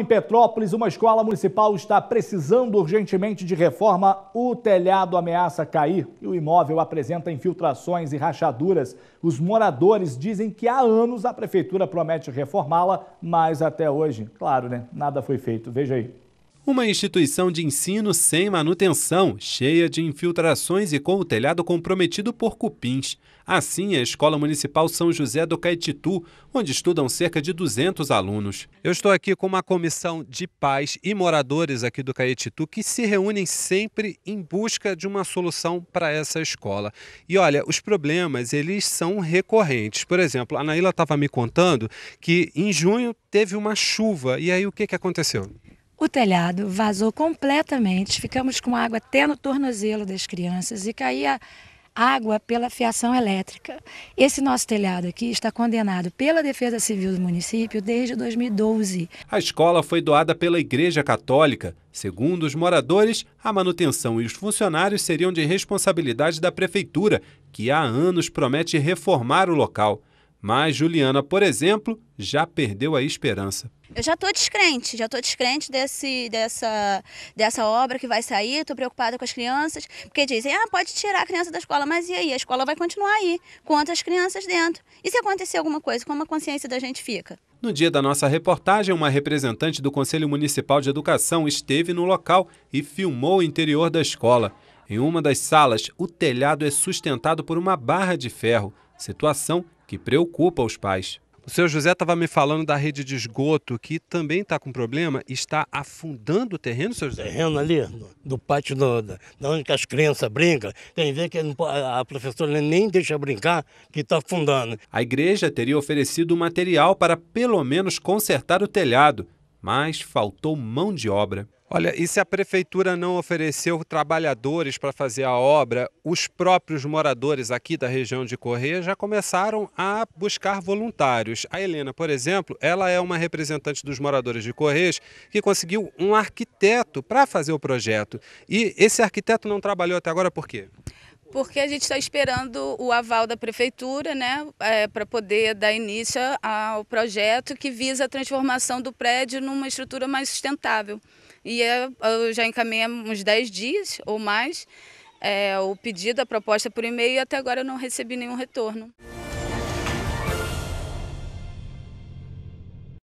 Em Petrópolis, uma escola municipal está precisando urgentemente de reforma. O telhado ameaça cair e o imóvel apresenta infiltrações e rachaduras. Os moradores dizem que há anos a prefeitura promete reformá-la, mas até hoje, claro, né? Nada foi feito. Veja aí. Uma instituição de ensino sem manutenção, cheia de infiltrações e com o telhado comprometido por cupins. Assim, a Escola Municipal São José do Caetitu, onde estudam cerca de 200 alunos. Eu estou aqui com uma comissão de pais e moradores aqui do Caetitu que se reúnem sempre em busca de uma solução para essa escola. E olha, os problemas, eles são recorrentes. Por exemplo, a Naila estava me contando que em junho teve uma chuva. E aí, o que, que aconteceu? O telhado vazou completamente, ficamos com água até no tornozelo das crianças e caía água pela fiação elétrica. Esse nosso telhado aqui está condenado pela Defesa Civil do município desde 2012. A escola foi doada pela Igreja Católica. Segundo os moradores, a manutenção e os funcionários seriam de responsabilidade da prefeitura, que há anos promete reformar o local. Mas Juliana, por exemplo, já perdeu a esperança. Eu já estou descrente, já estou descrente desse, dessa, dessa obra que vai sair, estou preocupada com as crianças, porque dizem, ah, pode tirar a criança da escola, mas e aí? A escola vai continuar aí, com outras crianças dentro. E se acontecer alguma coisa, como a consciência da gente fica? No dia da nossa reportagem, uma representante do Conselho Municipal de Educação esteve no local e filmou o interior da escola. Em uma das salas, o telhado é sustentado por uma barra de ferro, situação que preocupa os pais. O seu José estava me falando da rede de esgoto que também está com problema, está afundando o terreno, seu José? Terreno ali, do pátio do, da, onde as crianças brincam. Tem ver que a professora nem deixa brincar, que está afundando. A igreja teria oferecido material para pelo menos consertar o telhado, mas faltou mão de obra. Olha, e se a prefeitura não ofereceu trabalhadores para fazer a obra, os próprios moradores aqui da região de Correia já começaram a buscar voluntários. A Helena, por exemplo, ela é uma representante dos moradores de Correias que conseguiu um arquiteto para fazer o projeto. E esse arquiteto não trabalhou até agora por quê? porque a gente está esperando o aval da prefeitura, né, é, para poder dar início ao projeto que visa a transformação do prédio numa estrutura mais sustentável. E é, eu já encaminhei uns 10 dias ou mais é, o pedido, a proposta por e-mail e até agora eu não recebi nenhum retorno.